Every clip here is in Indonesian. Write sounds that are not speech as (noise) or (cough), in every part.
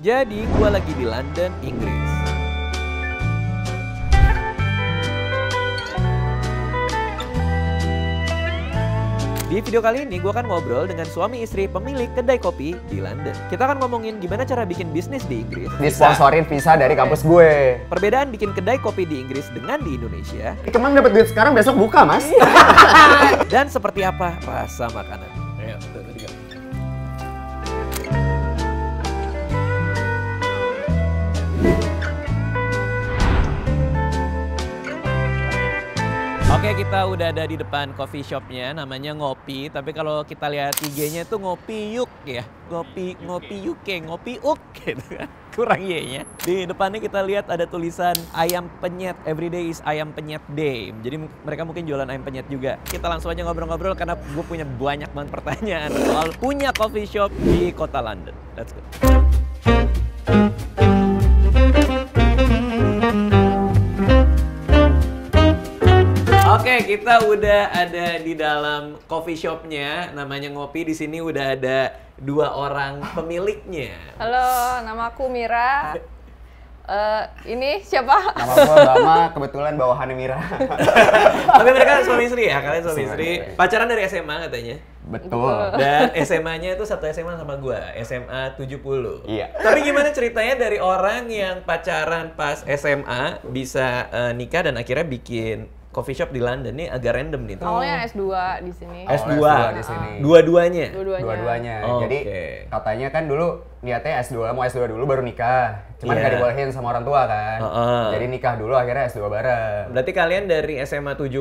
Jadi gue lagi di London, Inggris. Di video kali ini gue akan ngobrol dengan suami istri pemilik kedai kopi di London. Kita akan ngomongin gimana cara bikin bisnis di Inggris. Disponsorin visa dari kampus gue. Perbedaan bikin kedai kopi di Inggris dengan di Indonesia. Kemang dapat duit sekarang besok buka mas. (laughs) Dan seperti apa rasa makanan. Iya, Oke kita udah ada di depan coffee shopnya namanya Ngopi tapi kalau kita lihat IG-nya itu Ngopi Yuk ya Ngopi Ngopi Yuk Ngopi Uk (laughs) gitu kan kurang Y-nya. Di depannya kita lihat ada tulisan ayam penyet. Everyday is ayam penyet day. Jadi mereka mungkin jualan ayam penyet juga. Kita langsung aja ngobrol-ngobrol karena gue punya banyak banget pertanyaan soal punya coffee shop di kota London. Let's go. Oke, kita udah ada di dalam coffee shopnya. Namanya ngopi di sini udah ada dua orang pemiliknya. Halo, nama aku Mira. Uh, ini siapa? Nama gue Bama, kebetulan bawahannya Mira. Tapi (laughs) mereka suami istri ya, kalian suami istri. Pacaran dari SMA katanya. Betul. Dan SMA-nya itu satu SMA sama gua SMA 70. Iya. Tapi gimana ceritanya dari orang yang pacaran pas SMA bisa uh, nikah dan akhirnya bikin coffee shop di London nih agak random nih. Awalnya S2 di sini. S2, S2 di sini. Ah. Dua-duanya. Dua-duanya. Dua-duanya. Oh, Jadi okay. katanya kan dulu niatnya S2 mau S2 dulu baru nikah. Cuman yeah. gak iya. dibolehin sama orang tua kan. Uh -uh. Jadi nikah dulu akhirnya S2 bareng. Berarti kalian dari SMA 70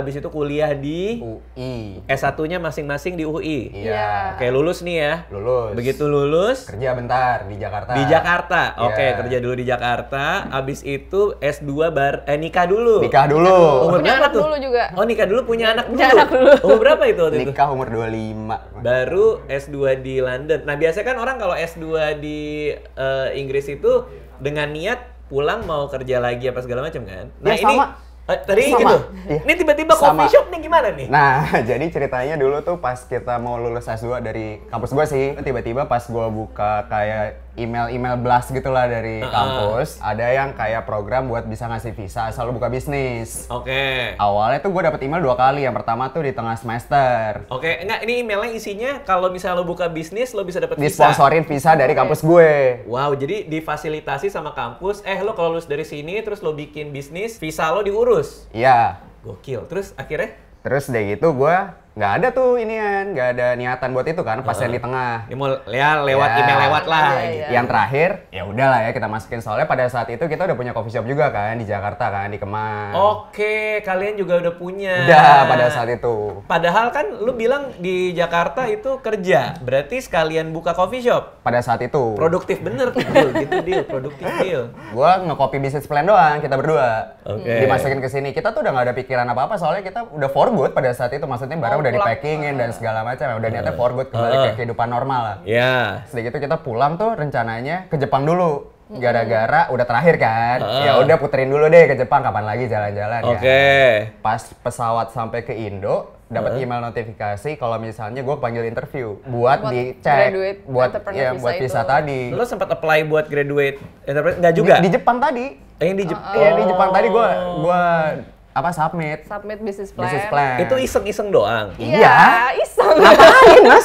abis itu kuliah di UI. S1-nya masing-masing di UI. Iya. Yeah. Oke, lulus nih ya. Lulus. Begitu lulus kerja bentar di Jakarta. Di Jakarta. Iya. Oke, okay, yeah. kerja dulu di Jakarta. Abis itu S2 bar eh nikah dulu. Nikah dulu. Umur punya berapa anak tuh? dulu juga. Oh, nikah dulu punya anak dulu. anak dulu. Umur berapa itu waktu nikah itu? Nikah umur 25. Baru S2 di London. Nah, biasanya kan orang kalau S2 di uh, Inggris itu dengan niat pulang mau kerja lagi apa segala macam kan. Nah, ya, ini sama. Eh, tadi sama. gitu. Iya. Ini tiba-tiba coffee shop nih gimana nih? Nah, (laughs) jadi ceritanya dulu tuh pas kita mau lulus S2 dari kampus gua sih, tiba-tiba pas gua buka kayak email-email blast gitulah dari uh -uh. kampus. Ada yang kayak program buat bisa ngasih visa selalu buka bisnis. Oke. Okay. Awalnya tuh gue dapet email dua kali. Yang pertama tuh di tengah semester. Oke, okay. enggak ini emailnya isinya kalau misalnya lo buka bisnis lo bisa dapet visa. Disponsorin visa dari okay. kampus gue. Wow, jadi difasilitasi sama kampus. Eh lo kalau lulus dari sini terus lo bikin bisnis, visa lo diurus. Iya. Yeah. Gokil. Terus akhirnya? Terus deh gitu gue nggak ada tuh ini kan nggak ada niatan buat itu kan, pas yang di tengah. Ya, mau ya lewat ya. email lewat lah. Ya, Yang terakhir ya udahlah ya kita masukin soalnya pada saat itu kita udah punya coffee shop juga kan di Jakarta kan di Kemang. Oke, kalian juga udah punya. Udah pada saat itu. Padahal kan lu bilang di Jakarta itu kerja, berarti sekalian buka coffee shop. Pada saat itu. Produktif bener tuh, gitu deal, produktif deal. Gua ngekopi bisnis plan doang kita berdua. Okay. Dimasukin ke sini. Kita tuh udah nggak ada pikiran apa-apa soalnya kita udah for pada saat itu maksudnya barang udah di packingin dan ah. segala macam ya. udah niatnya ah. for good kembali ke ah. kehidupan normal lah. Iya. Yeah. itu kita pulang tuh rencananya ke Jepang dulu gara-gara udah terakhir kan uh. ya udah puterin dulu deh ke Jepang kapan lagi jalan-jalan kan? Oke. Okay. Ya. Pas pesawat sampai ke Indo dapat uh. email notifikasi kalau misalnya gue panggil interview buat, buat dicek buat ya buat visa itu. tadi. Lo sempat apply buat graduate entrepreneur nggak juga? Di, iya, di Jepang tadi. Eh, yang di, Jep uh, oh. ya, di Jepang tadi gue gua apa submit submit business plan, business plan. itu iseng-iseng doang iya ya, iseng ngapain mas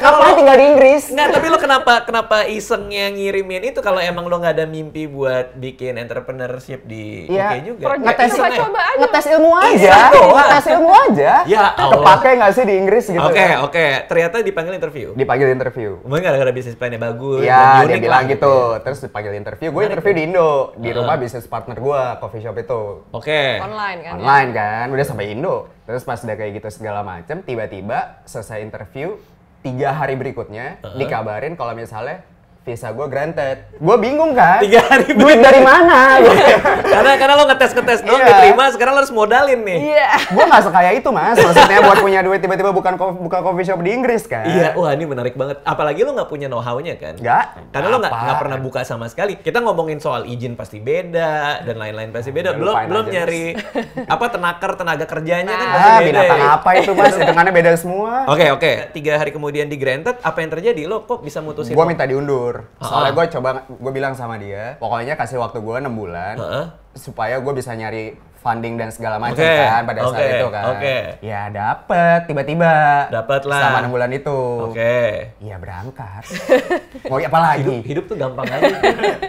kalau lo tinggal di Inggris nggak tapi lo kenapa kenapa iseng yang ngirimin itu kalau emang lo nggak ada mimpi buat bikin entrepreneurship di ya. UK juga Project ngetes coba, coba aja. ngetes ilmu aja iya, ngetes ilmu aja ya Allah. kepake nggak sih di Inggris gitu oke okay, oke okay. ternyata dipanggil interview dipanggil interview mungkin gara-gara bisnis yang bagus ya dia bilang lah. gitu, gitu. Ya. terus dipanggil interview gue interview di Indo di ah. rumah business partner gue coffee shop itu oke okay. online kan ya. online ya. kan udah sampai Indo terus pas udah kayak gitu segala macam tiba-tiba selesai interview tiga hari berikutnya uh -huh. dikabarin kalau misalnya visa gue granted. Gue bingung kan. Tiga hari duit dari mana? (laughs) karena karena lo ngetes ngetes dong yeah. diterima, sekarang lo harus modalin nih. Iya. Yeah. gue nggak sekaya itu mas. Maksudnya buat punya duit tiba-tiba bukan buka coffee shop di Inggris kan. Iya. Wah ini menarik banget. Apalagi lo nggak punya know how-nya kan. Gak. Karena lo nggak pernah buka sama sekali. Kita ngomongin soal izin pasti beda dan lain-lain pasti beda. belum belum nyari (laughs) apa tenaker tenaga kerjanya nah, kan pasti ah, beda. Binatang ya. apa itu mas? Hitungannya beda semua. Oke okay, oke. Okay. Tiga hari kemudian di granted, apa yang terjadi? Lo kok bisa mutusin? Gue minta diundur mundur. Soalnya ah. gue coba gue bilang sama dia, pokoknya kasih waktu gue enam bulan uh -huh. supaya gue bisa nyari funding dan segala macam okay. kan pada okay. saat itu kan. Oke. Okay. Ya dapat tiba-tiba. dapat lah. Selama enam bulan itu. Oke. Okay. Iya berangkat. (laughs) Mau apa lagi? Hidup, hidup tuh gampang aja.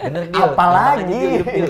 Bener dia. Apalagi.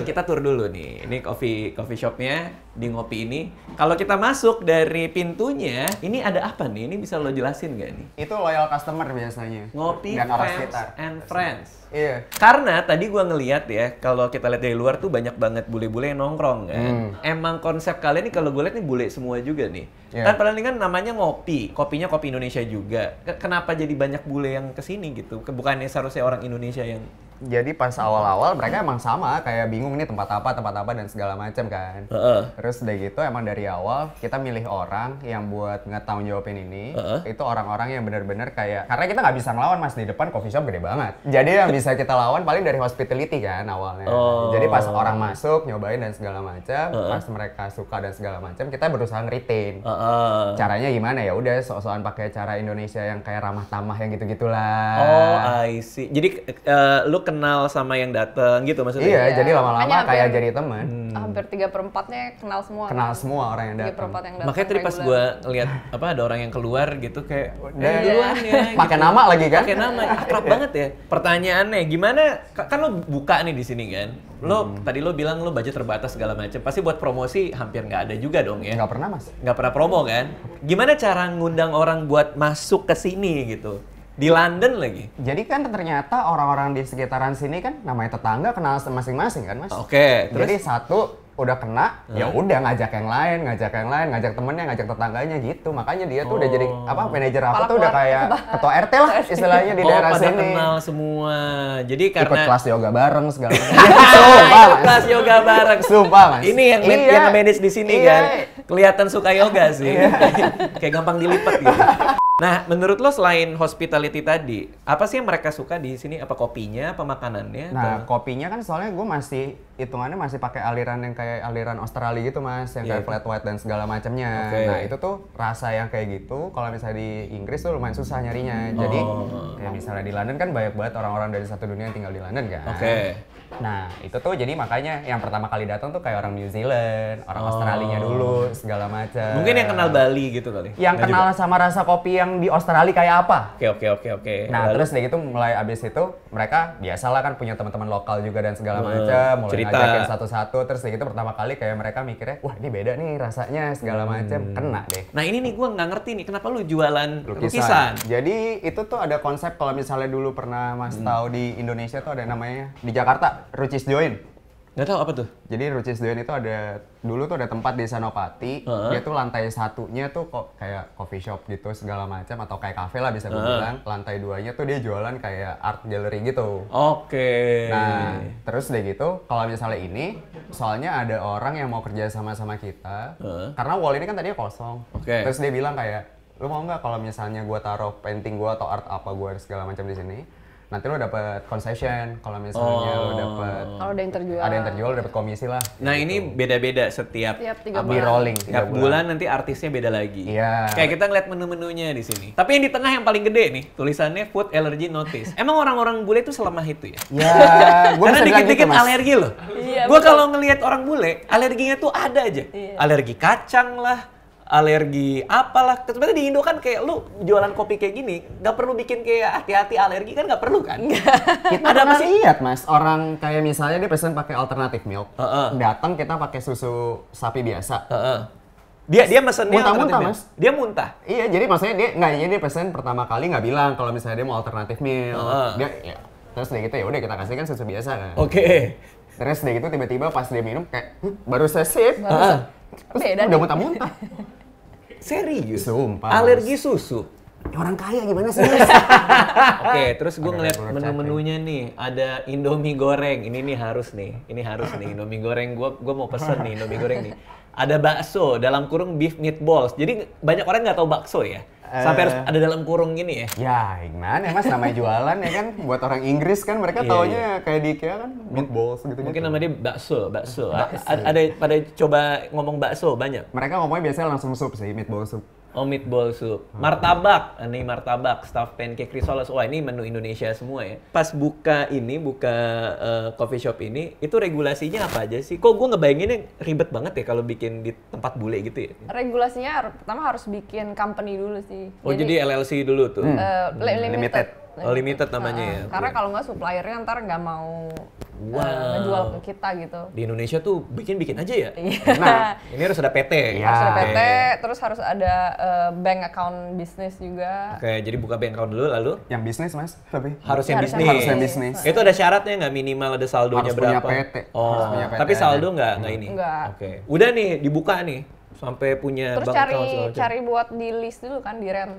Kita tur dulu nih. Ini coffee coffee shopnya di ngopi ini. Kalau kita masuk dari pintunya, ini ada apa nih? Ini bisa lo jelasin gak nih? Itu loyal customer biasanya. Ngopi dan friends sekitar. and friends. Iya. Karena tadi gua ngeliat ya, kalau kita lihat dari luar tuh banyak banget bule-bule yang nongkrong kan. Hmm emang konsep kalian ini kalau gue lihat nih bule semua juga nih Yeah. Kan padahal ini kan namanya ngopi, kopinya kopi Indonesia juga. Kenapa jadi banyak bule yang kesini gitu? Bukannya seharusnya orang Indonesia yang jadi pas awal-awal mereka emang sama kayak bingung ini tempat apa tempat apa dan segala macam kan uh-uh. terus udah gitu emang dari awal kita milih orang yang buat ngetanggung jawabin ini uh-uh. itu orang-orang yang bener-bener kayak karena kita nggak bisa ngelawan mas di depan coffee shop gede banget jadi yang bisa kita lawan paling dari hospitality kan awalnya oh. jadi pas orang masuk nyobain dan segala macam uh-uh. pas mereka suka dan segala macam kita berusaha ngeritin. uh-uh uh. Caranya gimana ya? Udah sok soal pakai cara Indonesia yang kayak ramah tamah yang gitu-gitulah. Oh, I see. Jadi uh, lu kenal sama yang dateng gitu maksudnya? Iya, ya? jadi iya. lama-lama kayak jadi teman. Hmm hampir tiga perempatnya kenal semua. Kenal kan? semua orang yang datang. yang datang. Makanya tadi pas gue lihat apa ada orang yang keluar gitu kayak eh, iya. duluan ya. (laughs) Pakai gitu. nama lagi kan? Pakai nama akrab iya. banget ya. Pertanyaannya gimana? Kan lo buka nih di sini kan. Lo hmm. tadi lo bilang lo budget terbatas segala macam. Pasti buat promosi hampir nggak ada juga dong ya? Nggak pernah mas. Nggak pernah promo kan? Gimana cara ngundang orang buat masuk ke sini gitu? di London lagi. Jadi kan ternyata orang-orang di sekitaran sini kan namanya tetangga kenal masing-masing kan mas. Oke. Okay, Jadi satu udah kena, hmm. ya udah ngajak yang lain, ngajak yang lain, ngajak temennya, ngajak tetangganya gitu. Makanya dia tuh oh. udah jadi oh. apa manajer apa tuh udah kayak ketua RT lah (laughs) istilahnya di oh, daerah sini. kenal semua. Jadi karena ikut kelas yoga bareng segala (laughs) macam. kelas yoga bareng. Sumpah, Mas. Ini yang iya. yang manage di sini iya. kan. Kelihatan suka yoga sih. Iya. (laughs) kayak gampang dilipat gitu. Nah, menurut lo selain hospitality tadi, apa sih yang mereka suka di sini? Apa kopinya, apa makanannya? Nah, atau? kopinya kan soalnya gue masih hitungannya masih pakai aliran yang kayak aliran Australia gitu mas, yang yeah. kayak flat white dan segala macamnya. Okay. Nah itu tuh rasa yang kayak gitu, kalau misalnya di Inggris tuh lumayan susah nyarinya. Jadi, oh. ya misalnya di London kan banyak banget orang-orang dari satu dunia yang tinggal di London kan. Oke. Okay. Nah, itu tuh jadi makanya yang pertama kali datang tuh kayak orang New Zealand, orang oh. Australia dulu, segala macam. Mungkin yang kenal Bali gitu kali. Yang nah, kenal juga. sama rasa kopi yang di Australia kayak apa? Oke, oke, oke, oke. Nah, Lalu. terus dari itu mulai abis itu mereka biasalah kan punya teman-teman lokal juga dan segala macam, mulai Cerita. ngajakin satu-satu. Terus dari itu pertama kali kayak mereka mikirnya, "Wah, ini beda nih rasanya segala hmm. macam." Kena deh. Nah, ini nih gua nggak ngerti nih kenapa lu jualan lukisan. lukisan. Jadi, itu tuh ada konsep kalau misalnya dulu pernah Mas hmm. tahu di Indonesia tuh ada namanya di Jakarta Rucis Join. Gak tau apa tuh? Jadi Rucis join itu ada dulu tuh ada tempat di Sanopati. Uh -huh. Dia tuh lantai satunya tuh kok kayak coffee shop gitu segala macam atau kayak kafe lah bisa gue uh -huh. bilang. Lantai duanya tuh dia jualan kayak art gallery gitu. Oke. Okay. Nah terus udah gitu kalau misalnya ini soalnya ada orang yang mau kerja sama sama kita. Uh -huh. Karena wall ini kan tadinya kosong. Oke. Okay. Terus dia bilang kayak lu mau nggak kalau misalnya gue taruh painting gue atau art apa gue segala macam di sini nanti lo dapet concession kalau misalnya oh. lo dapet kalau ada yang terjual ada yang terjual dapet komisi lah nah gitu. ini beda-beda setiap tiap bulan. rolling tiap bulan. bulan nanti artisnya beda lagi iya kayak kita ngeliat menu-menunya di sini tapi yang di tengah yang paling gede nih tulisannya food allergy notice emang orang-orang bule itu selemah itu ya iya yeah, (laughs) karena dikit-dikit gitu, alergi loh iya, yeah, gue kalau ngelihat orang bule alerginya tuh ada aja iya. alergi kacang lah alergi apalah sebenarnya di Indo kan kayak lu jualan kopi kayak gini nggak perlu bikin kayak hati-hati alergi kan nggak perlu kan kita ada masih sih lihat mas orang kayak misalnya dia pesen pakai alternatif milk uh -uh. datang kita pakai susu sapi biasa uh -uh. Dia dia mesennya muntah-muntah mas. Dia muntah. Iya jadi maksudnya dia nggak jadi iya, dia pesen pertama kali nggak bilang kalau misalnya dia mau alternatif milk. Uh. Dia ya, terus udah gitu ya udah kita kasih kan susu biasa kan. Oke. Okay. Terus udah gitu tiba-tiba pas dia minum kayak hm, baru saya sip. Baru, Terus Beda. Udah muntah-muntah. (laughs) Serius, Sumpah. Alergi susu orang kaya gimana sih? (laughs) Oke, okay, terus gue ngeliat menu-menunya nih, ada Indomie goreng. Ini nih harus nih, ini harus nih Indomie goreng. Gue gue mau pesen nih Indomie goreng nih. Ada bakso dalam kurung beef meatballs. Jadi banyak orang nggak tahu bakso ya. Sampai eh. ada dalam kurung gini ya? Ya, gimana ya, mas namanya jualan ya kan? Buat orang Inggris kan mereka yeah, taunya yeah. kayak di IKEA kan meatballs gitu-gitu. Mungkin nama dia bakso, bakso. bakso. Ada pada coba ngomong bakso banyak. Mereka ngomongnya biasanya langsung sup sih, meatball sup. Oh meatball soup. Hmm. Martabak, ini martabak, stuffed pancake risoles. Wah ini menu Indonesia semua ya. Pas buka ini, buka uh, coffee shop ini, itu regulasinya apa aja sih? Kok gue ngebayanginnya ribet banget ya kalau bikin di tempat bule gitu ya? Regulasinya pertama harus bikin company dulu sih. Oh jadi, jadi LLC dulu tuh? Eh, hmm. Uh, limited. limited limited, limited namanya ya. Nah, iya. Karena kalau nggak suppliernya ntar nggak mau wow. uh, eh, jual ke kita gitu. Di Indonesia tuh bikin-bikin aja ya. Iya. nah, ini harus ada PT. Ya. Harus iya. ada PT, okay. terus harus ada uh, bank account bisnis juga. Oke, okay, jadi buka bank account dulu lalu. Yang bisnis mas, tapi harus yang bisnis. Harus yang bisnis. Itu ada syaratnya nggak minimal ada saldonya harus berapa? Punya PT. Oh, harus punya PT tapi saldo nggak nggak ini. Oke, okay. udah nih dibuka nih sampai punya terus cari cari buat di list dulu kan di rent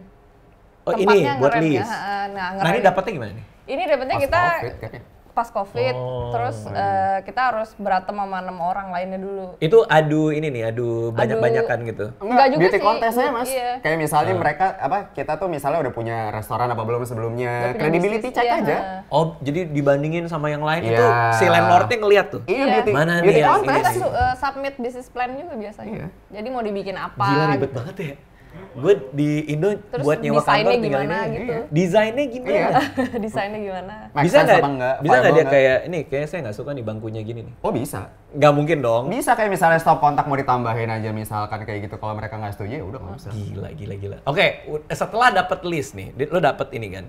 oh, ini, buat ya. list. Nah, nah ini dapetnya gimana nih? Ini dapetnya kita COVID, pas covid, oh, terus Uh, kita harus berantem sama enam orang lainnya dulu. Itu adu ini nih, adu banyak-banyakan gitu. Enggak juga beauty sih. contestnya mas. Iya. Kayak misalnya uh. mereka apa kita tuh misalnya udah punya restoran apa belum sebelumnya, credibility check iya. aja. Oh jadi dibandingin sama yang lain yeah. itu iya. si landlordnya ngeliat tuh. Iya yeah. beauty. Mana beauty nih? Contest. Kita uh, eh, submit business plan juga biasanya. Iya. Jadi mau dibikin apa? Gila ribet gitu. banget ya gue di Indo Terus buat nyewa kantor tinggal ini. Gitu. Desainnya gimana? Iya. (laughs) desainnya gimana? bisa nggak? Bisa nggak dia kayak ini? Kayak saya nggak suka nih bangkunya gini nih. Oh bisa nggak mungkin dong. Bisa kayak misalnya stop kontak mau ditambahin aja misalkan kayak gitu. Kalau mereka nggak setuju ya udah nggak usah Gila, gila, gila. Oke, okay, setelah dapat list nih, lo dapat ini kan.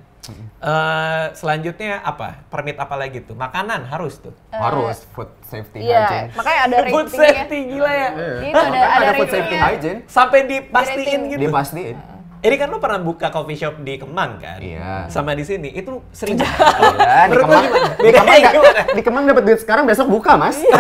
Uh, selanjutnya apa? Permit apa lagi tuh? Makanan harus tuh. Uh, harus food safety iya, hygiene. Makanya ada ratingnya. Food safety gila ya. Iya. Gitu, ada, ada, ada food safety hygiene. Sampai dipastiin gitu. Dipastiin. Ini kan lo pernah buka coffee shop di Kemang kan? Iya. Sama di sini itu sering banget. Iya, (laughs) di Kemang. Di Kemang, di Kemang dapat duit sekarang besok buka, Mas. Iya.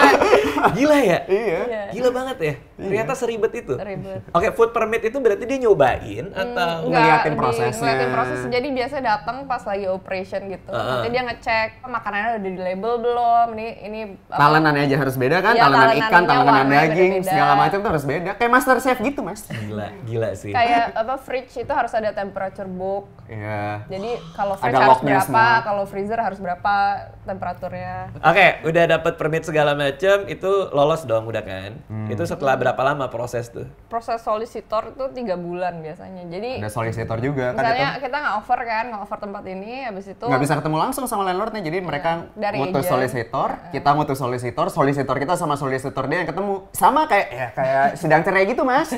(laughs) Gila ya? Iya. iya. Gila banget ya. Iya. Ternyata seribet itu. Seribet. Oke, food permit itu berarti dia nyobain hmm, atau ngeliatin prosesnya. Ngeliatin proses. Jadi biasa datang pas lagi operation gitu. Uh, Nanti dia ngecek oh, makanannya udah di label belum. Ini ini Talenan aja harus beda kan? Iya, talenan, ikan, talenan daging, beda segala macam tuh harus beda. Kayak master chef gitu, Mas. Gila, gila sih. Kayak apa fridge itu harus ada temperature book. Iya. Yeah. Jadi kalau fridge ada harus berapa, kalau freezer harus berapa temperaturnya. Oke, okay, udah dapat permit segala macam itu lolos dong udah kan? Hmm. Itu setelah berapa berapa lama proses tuh? Proses solicitor tuh tiga bulan biasanya. Jadi ada solicitor juga kan Misalnya itu? kita nggak over kan, nggak over tempat ini, habis itu nggak bisa ketemu langsung sama landlordnya. Jadi mereka ya, dari mutu agent. solisitor, ya. kita mutu solicitor, solicitor kita sama solisitor dia yang ketemu sama kayak ya kayak (laughs) sedang cerai gitu mas.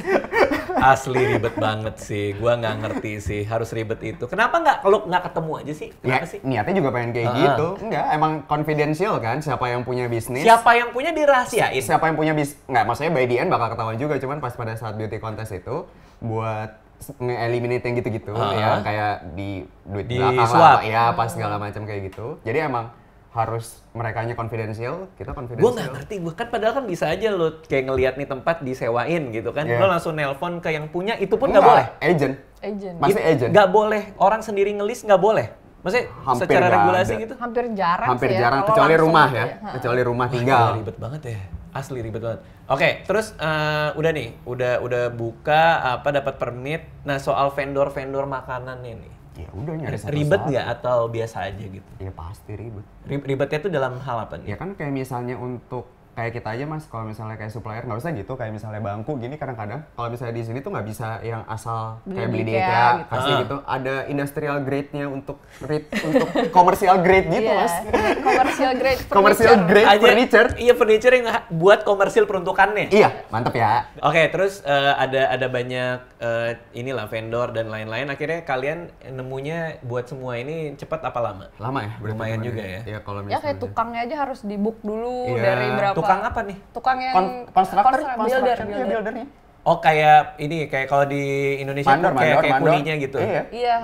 Asli ribet banget sih, gua nggak ngerti sih harus ribet itu. Kenapa nggak kalau nggak ketemu aja sih? Kenapa ya, sih? Niatnya juga pengen kayak uh -huh. gitu, enggak? Emang confidential kan? Siapa yang punya bisnis? Siapa yang punya dirahasiain? Siapa yang punya bisnis? Nggak, maksudnya by the end bakal bakal ketahuan juga cuman pas pada saat beauty contest itu buat nge-eliminate yang gitu-gitu uh-huh. ya kayak di duit di belakang swap. lah ya pas segala macam kayak gitu jadi emang harus mereka nya confidential, kita confidential. Gue nggak ngerti, gue kan padahal kan bisa aja lo kayak ngelihat nih tempat disewain gitu kan, yeah. lo langsung nelpon ke yang punya, itu pun nggak boleh. Agent. Agent. Masih agent. Nggak boleh, orang sendiri ngelis nggak boleh. Maksudnya hampir secara regulasi ada. gitu? Hampir jarang Hampir sih ya, jarang, gitu. ya, kecuali rumah ya. ya. Kecuali rumah tinggal. ribet banget ya asli ribet banget. Oke, okay, terus uh, udah nih, udah udah buka apa dapat permit. Nah, soal vendor-vendor makanan nih. Ya udah nyari satu Ribet nggak atau biasa aja gitu? Ya pasti ribet. Ribetnya tuh dalam hal apa nih? Ya kan kayak misalnya untuk kayak kita aja mas kalau misalnya kayak supplier nggak usah gitu kayak misalnya bangku gini kadang-kadang kalau misalnya di sini tuh nggak bisa yang asal beli kayak beli di IKEA ya, gitu. uh. gitu ada industrial grade-nya untuk grade untuk commercial grade gitu yeah. mas (laughs) commercial grade furniture. commercial grade Aja, furniture iya furniture yang buat komersil peruntukannya iya mantep ya oke okay, terus uh, ada ada banyak uh, inilah vendor dan lain-lain akhirnya kalian nemunya buat semua ini cepat apa lama lama ya lumayan juga ya ya, ya kalau misalnya ya kayak tukangnya aja harus dibuk dulu yeah. dari berapa Tukang apa nih? Tukang yang konstruktor, konstruktor, konstruktor, builder, konstruktor, builder. Oh kayak ini kayak kalau di Indonesia mandor, kayak, mandor, kayak mandor. kulinya gitu. Iya. iya.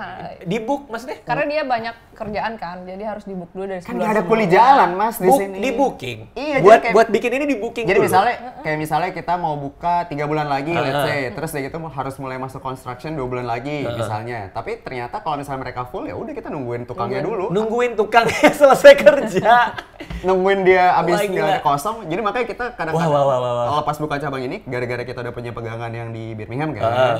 Di book maksudnya? Karena dia banyak kerjaan kan, jadi harus di book dulu dari sebelum. Kan ada kuli jalan mas di book, sini. Di booking. Iya. Buat kayak, buat bikin ini di booking. Jadi dulu. misalnya kayak misalnya kita mau buka tiga bulan lagi, uh -huh. let's say, terus kayak gitu harus mulai masuk construction dua bulan lagi uh -huh. misalnya. Tapi ternyata kalau misalnya mereka full ya udah kita nungguin tukangnya dulu. Nungguin tukangnya (laughs) selesai kerja. (laughs) nungguin dia abis oh, kosong. Jadi makanya kita kadang-kadang wow, wow, wow, wow. buka cabang ini, gara-gara kita udah punya pegawai perdagangan yang di Birmingham kan. Uh.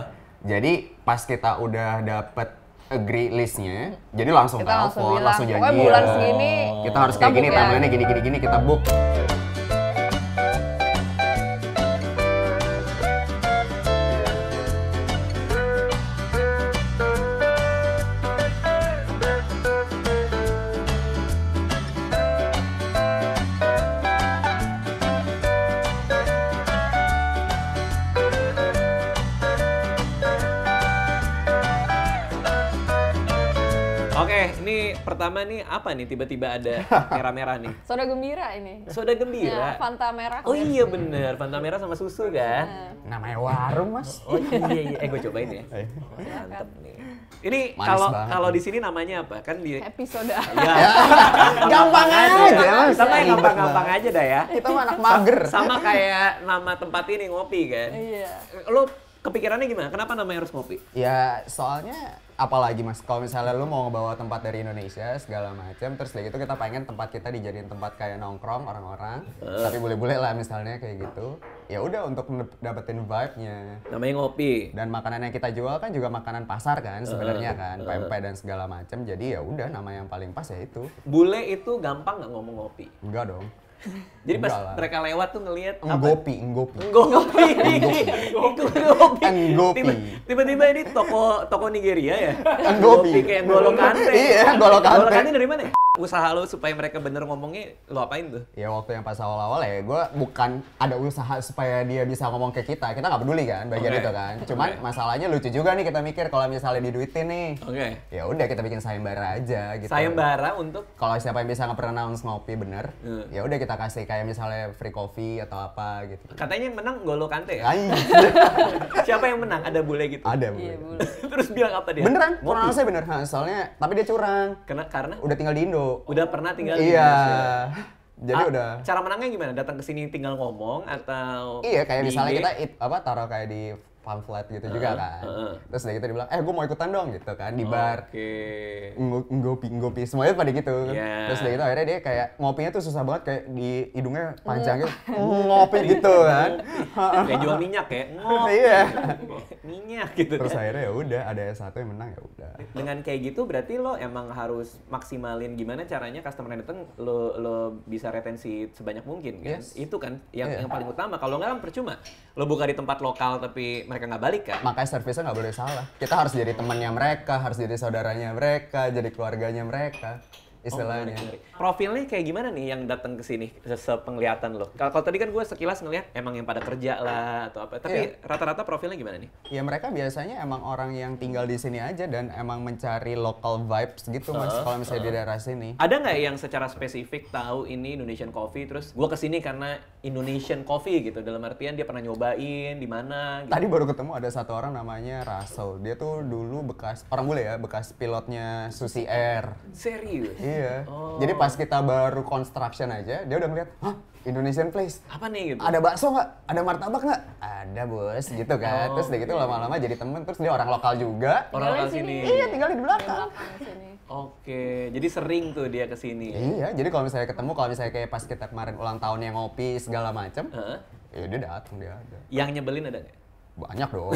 Jadi pas kita udah dapet agree listnya, jadi langsung kita telepon, langsung, langsung janji. bulan oh, segini kita harus kayak gini, ya. timelinenya gini gini gini kita book. pertama nih apa nih tiba-tiba ada (laughs) merah-merah nih? Soda gembira ini. Soda gembira. Ya, Fanta merah. Oh ya. iya bener, Fanta merah sama susu kan. Nah. Iya. Namanya warung mas. Oh iya iya, iya. eh gue cobain ya. Iya. Mantep nih. Ini kalau kalau di sini namanya apa? Kan di episode. Ya. (laughs) gampang aja. Ya, mas. Sama yang gampang-gampang aja dah ya. Kita anak mager. Sama kayak nama tempat ini ngopi kan. Iya. Lu kepikirannya gimana? Kenapa namanya harus ngopi? Ya soalnya apalagi mas, kalau misalnya lu mau ngebawa tempat dari Indonesia segala macam, terus kayak gitu kita pengen tempat kita dijadiin tempat kayak nongkrong orang-orang, uh. tapi boleh-boleh lah misalnya kayak gitu. Ya udah untuk dapetin vibe-nya. Namanya ngopi. Dan makanan yang kita jual kan juga makanan pasar kan sebenarnya uh. kan, eh. pempek dan segala macam. Jadi ya udah nama yang paling pas ya itu. Bule itu gampang nggak ngomong ngopi? Enggak dong. Jadi pas Enggak mereka lewat tuh ngelihat Enggopi, enggopi. Enggopi. Enggopi. Ngopi. Tiba-tiba ini toko toko Nigeria ya. Enggopi. kayak Golokante. Kante. Iya, Golokante. Kante. Kante dari mana usaha lo supaya mereka bener ngomongnya lo apain tuh? Ya waktu yang pas awal-awal ya gue bukan ada usaha supaya dia bisa ngomong ke kita kita nggak peduli kan bagian okay. itu kan cuman okay. masalahnya lucu juga nih kita mikir kalau misalnya diduitin nih oke okay. ya udah kita bikin sayembara aja gitu sayembara untuk kalau siapa yang bisa nge-pronounce ngopi bener hmm. ya udah kita kasih kayak misalnya free coffee atau apa gitu katanya yang menang Golo Kante ya? (laughs) siapa yang menang? ada bule gitu? ada iya, bule, (laughs) terus bilang apa dia? beneran, pronounce bener nah, soalnya tapi dia curang karena, karena? udah tinggal di Indo Oh. Udah pernah tinggal di Iya. Jadi ah, udah. Cara menangnya gimana? Datang ke sini tinggal ngomong atau Iya, kayak di... misalnya kita apa taruh kayak di pamflet gitu uh, juga kan. Uh. Terus dari kita gitu dibilang, eh gue mau ikutan dong gitu kan di bar. Oke. Ngopi ngopi semuanya pada gitu. Yeah. Terus dari itu akhirnya dia kayak ngopinya tuh susah banget kayak di hidungnya panjang gitu. ngopi (laughs) gitu kan. kayak jual minyak ya. (laughs) Ngopi. Iya. minyak gitu. Terus kan. akhirnya ya udah ada satu yang menang ya udah. Dengan kayak gitu berarti lo emang harus maksimalin gimana caranya customer yang dateng lo lo bisa retensi sebanyak mungkin kan. Yes. Itu kan yang yeah. yang paling utama. Kalau nggak kan percuma. Lo buka di tempat lokal tapi mereka mereka nggak balik kan makanya servisnya nggak boleh salah kita harus jadi temannya mereka harus jadi saudaranya mereka jadi keluarganya mereka Oh, istilahnya. Oh, Profilnya kayak gimana nih yang datang ke sini sepenglihatan lo? Kalau tadi kan gue sekilas ngeliat emang yang pada kerja lah atau apa. Tapi iya. rata-rata yeah. profilnya gimana nih? Ya mereka biasanya emang orang yang tinggal di sini aja dan emang mencari local vibes gitu uh, mas. Kalau misalnya uh. di daerah sini. Ada nggak yang secara spesifik tahu ini Indonesian coffee terus gue kesini karena Indonesian coffee gitu dalam artian dia pernah nyobain di mana? Gitu. Tadi baru ketemu ada satu orang namanya Russell. Dia tuh dulu bekas orang bule ya bekas pilotnya Susi Air. Serius? Iya. Oh. Jadi pas kita baru construction aja, dia udah ngeliat, hah Indonesian place. Apa nih gitu? Ada bakso nggak? Ada martabak nggak? Ada bos, gitu kan. Oh, terus udah gitu lama-lama jadi temen, terus dia orang lokal juga. Orang lokal sini. Iya, tinggal di belakang. Di sini. Oke, jadi sering tuh dia ke sini. Iya, jadi kalau misalnya ketemu, kalau misalnya kayak pas kita kemarin ulang tahunnya ngopi segala macem, uh-huh. ya dia datang dia ada. Yang nyebelin ada nggak? Banyak dong,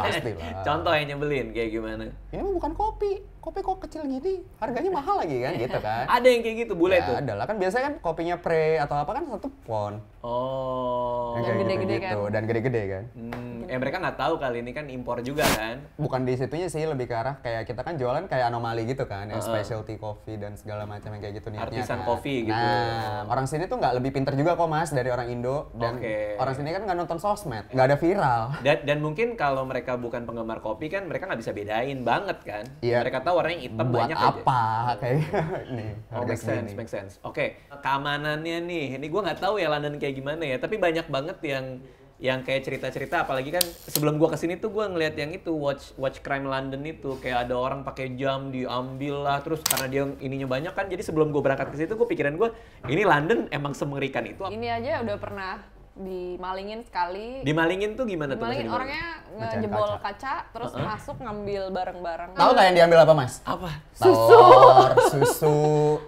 pasti lah. (laughs) Contoh yang nyebelin kayak gimana? Ini bukan kopi kopi kok kecil gini harganya mahal lagi kan gitu (laughs) kan ada yang kayak gitu bule ya, tuh ada kan biasanya kan kopinya pre atau apa kan satu pon oh yang gede-gede gitu, gitu. kan dan gede-gede kan hmm, ya mereka nggak tahu kali ini kan impor juga kan bukan di situnya sih lebih ke arah kayak kita kan jualan kayak anomali gitu kan yang uh -uh. specialty coffee dan segala macam yang kayak gitu niatnya artisan kan. coffee gitu nah orang sini tuh nggak lebih pinter juga kok mas dari orang Indo dan okay. orang sini kan nggak nonton sosmed nggak ada viral dan, dan mungkin kalau mereka bukan penggemar kopi kan mereka nggak bisa bedain banget kan yeah. mereka ternyata warnanya hitam Buat banyak apa aja. kayak (laughs) nih. Oh, make sense, make sense. Oke, okay. keamanannya nih. Ini gue nggak tahu ya London kayak gimana ya, tapi banyak banget yang yang kayak cerita-cerita apalagi kan sebelum gua kesini tuh gua ngeliat yang itu watch watch crime London itu kayak ada orang pakai jam diambil lah terus karena dia ininya banyak kan jadi sebelum gua berangkat ke situ gua pikiran gua ini London emang semengerikan itu ini aja udah pernah dimalingin sekali. Dimalingin tuh gimana tuh? Dimalingin orangnya ngejebol kaca. kaca, terus uh -uh. masuk ngambil barang-barang. Tahu nggak yang diambil apa mas? Apa? Susu. Tor, susu.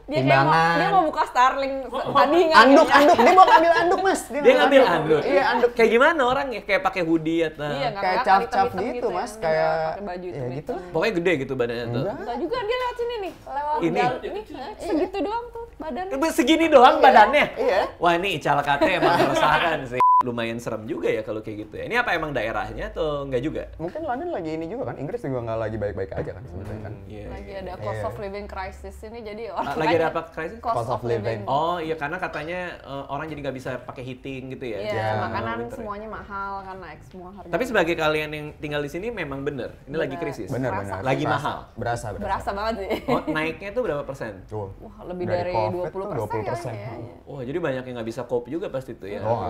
dia mau, dia mau buka Starling oh, oh. Anduk, Anduk, anduk. Dia mau ngambil anduk mas. Dia, dia ngambil anduk. Iya anduk. Kayak gimana orang ya? Kayak pakai hoodie atau? Ya? Nah. Iya, kayak cap-cap gitu, gitu ya, mas. Kayak pakai baju itu. Ya, gitu. gitu Pokoknya gede gitu badannya tuh. Enggak juga dia lewat sini nih, lewat ini. ini eh, segitu doang tuh badannya. Segini doang iya. badannya. Iya. Wah ini calakate Kate emang kerusakan Mackenzie. lumayan serem juga ya kalau kayak gitu ya. Ini apa emang daerahnya atau enggak juga? Mungkin London lagi ini juga kan, Inggris juga nggak lagi baik-baik aja kan, kan. hmm, kan. Iya, yeah. Lagi iya. ada iya. cost yeah. of living crisis ini jadi orang ah, lagi ada apa crisis? Cost, cost of, of living. living. Oh iya karena katanya uh, orang jadi nggak bisa pakai heating gitu ya. Iya, yeah, yeah. makanan oh, semuanya mahal kan naik semua harga. Tapi sebagai kalian yang tinggal di sini memang bener, ini bener. lagi krisis. Bener berasa. Lagi berasa. mahal. Berasa berasa. Berasa banget sih. Oh, naiknya tuh berapa persen? Wah, lebih dari, dari 20 persen. oh Ya, ya. oh, jadi banyak yang nggak bisa cope juga pasti itu ya. Oh,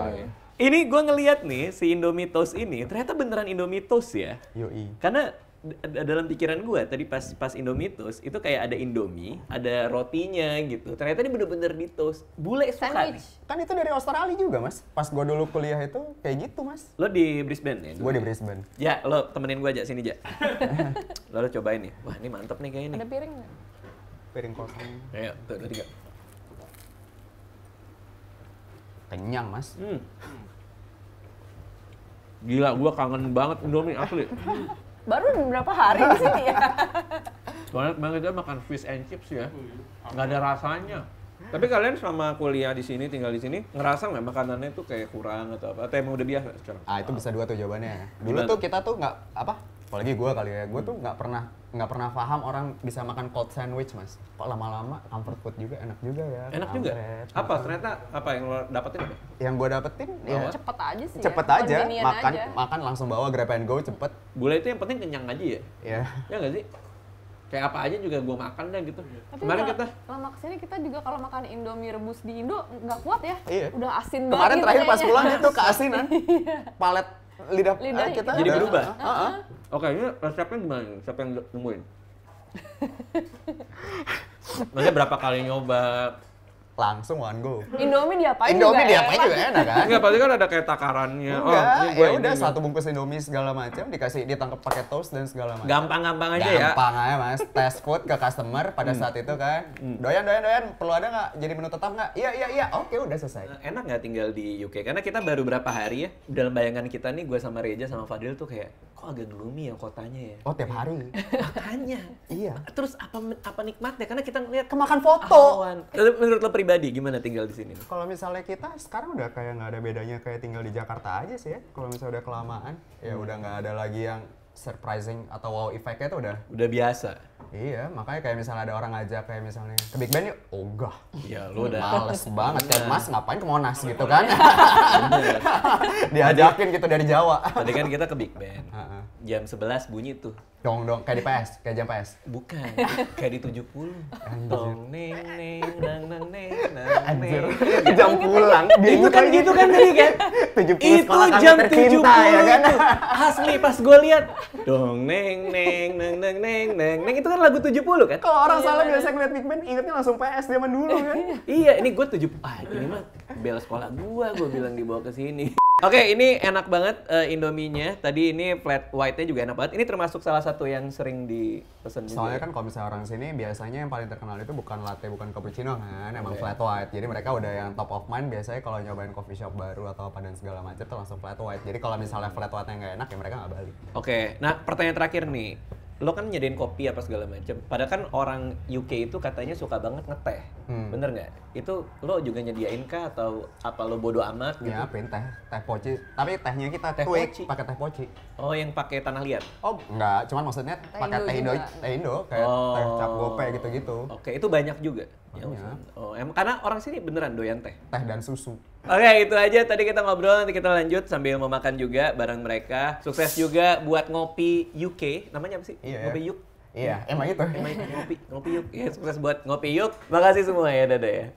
ini gue ngeliat nih si Indomitos ini ternyata beneran Indomitos ya. Yoi. Karena dalam pikiran gue tadi pas pas Indomitos itu kayak ada Indomie, ada rotinya gitu. Ternyata ini bener-bener di toast. Bule suka Sandwich. Nih. Kan itu dari Australia juga mas. Pas gue dulu kuliah itu kayak gitu mas. Lo di Brisbane ya? Gue di Brisbane. Ya lo temenin gue aja sini aja. lo, lo cobain nih. Wah ini mantep nih kayaknya nih. Ada piring nggak? Piring kosong. Ayo, tuh, tiga. Kenyang mas. Hmm. Gila, gue kangen banget Indomie (laughs) asli. Baru berapa hari di sini ya? Soalnya kemarin kita makan fish and chips ya, oh, iya. nggak ada rasanya. Tapi kalian selama kuliah di sini, tinggal di sini, ngerasa nggak makanannya tuh kayak kurang atau apa? Atau emang udah biasa sekarang? Ah itu bisa dua tuh jawabannya. Dulu Gimana? tuh kita tuh nggak apa apalagi gue kali ya gue tuh nggak pernah nggak pernah paham orang bisa makan cold sandwich mas kok lama-lama comfort food juga enak juga ya enak Kampret, juga apa makan. ternyata apa yang lo dapetin apa? yang gue dapetin ya, ya cepet aja sih cepet ya. aja makan aja. makan langsung bawa grab and go cepet gula itu yang penting kenyang aja ya Iya. ya nggak sih kayak apa aja juga gue makan deh gitu. Tapi Kemarin kita lama kesini kita juga kalau makan Indomie rebus di Indo nggak kuat ya. Iya. Udah asin Kemarin banget. Kemarin terakhir pas pulang itu keasinan. (laughs) Iya. Palet lidah, lidah ah, kita, kita gitu. jadi berubah. Uh ah, ah. -huh. Oke, ini resepnya gimana? Siapa yang nemuin? (laughs) Maksudnya berapa kali nyoba? langsung one kan, go. Indomie diapain Indomie juga ya? diapain juga enak kan? Enggak, pasti kan ada kayak takarannya. Enggak, oh, ya udah satu bungkus Indomie segala macam dikasih ditangkap pakai toast dan segala macam. Gampang-gampang aja ya. Gampang aja, Mas. Test food ke customer pada hmm. saat itu kan. Hmm. Doyan doyan doyan, perlu ada nggak jadi menu tetap nggak? Iya iya iya. Oke, udah selesai. Eh, enak nggak tinggal di UK? Karena kita baru berapa hari ya? Dalam bayangan kita nih gue sama Reja sama Fadil tuh kayak kok agak gloomy ya kotanya ya. Oh tiap iya. hari. (laughs) Makanya. iya. Terus apa apa nikmatnya? Karena kita ngeliat kemakan foto. Awan. Menurut lo pribadi gimana tinggal di sini? Kalau misalnya kita sekarang udah kayak nggak ada bedanya kayak tinggal di Jakarta aja sih ya. Kalau misalnya udah kelamaan ya hmm. udah nggak ada lagi yang surprising atau wow effect-nya tuh udah udah biasa Iya, makanya kayak misalnya ada orang ngajak kayak misalnya ke Big Bang yuk, ogah. Iya, lu udah males banget kan Mas, ngapain ke Monas gitu kan? (laughs) Diajakin gitu dari Jawa. Tadi kan kita ke Big Bang. Jam 11 bunyi tuh. Dong dong kayak di PS, kayak jam PS. Bukan, kayak di 70. Dong neng neng nang nang neng nang. Anjir, (laughs) jam pulang. Gitu kan? Dia itu kan gitu kan tadi kan. 70 (laughs) itu jam tercinta ya kan. Asli pas gue lihat dong neng neng neng neng neng neng itu kan lagu 70 kan? Kalau orang iya, salah iya, biasa iya. ngeliat Big Band, ingetnya langsung PS zaman dulu kan? iya, ini gue 70, ah ini mah bel sekolah gue, gue bilang dibawa ke sini. (laughs) Oke, okay, ini enak banget uh, Indominya. Tadi ini flat white-nya juga enak banget. Ini termasuk salah satu yang sering dipesan juga. Soalnya ya? kan kalau misalnya orang sini biasanya yang paling terkenal itu bukan latte, bukan cappuccino kan, emang okay. flat white. Jadi mereka udah yang top of mind biasanya kalau nyobain coffee shop baru atau apa dan segala macam tuh langsung flat white. Jadi kalau misalnya flat white-nya nggak enak ya mereka nggak balik. Oke, okay. nah pertanyaan terakhir nih lo kan nyediain kopi apa segala macam. Padahal kan orang UK itu katanya suka banget ngeteh, hmm. bener nggak? Itu lo juga nyediain kah atau apa lo bodo amat ya, gitu? Ya, teh, teh poci. Tapi tehnya kita teh poci, pakai teh poci. Oh, yang pakai tanah liat? Oh, enggak. Cuman maksudnya pakai teh Indo, teh Indo kayak oh. teh cap gitu-gitu. Oke, okay. itu banyak juga. Ya banyak. Ya, oh, emang karena orang sini beneran doyan teh. Teh dan susu. Oke, okay, itu aja tadi kita ngobrol, nanti kita lanjut sambil memakan juga bareng mereka. Sukses juga buat ngopi UK. Namanya apa sih? Iya, ya. ngopi yuk Iya, emang itu. Emang ngopi, ngopi yuk. Ya, sukses buat ngopi yuk. Makasih semua ya, dadah ya.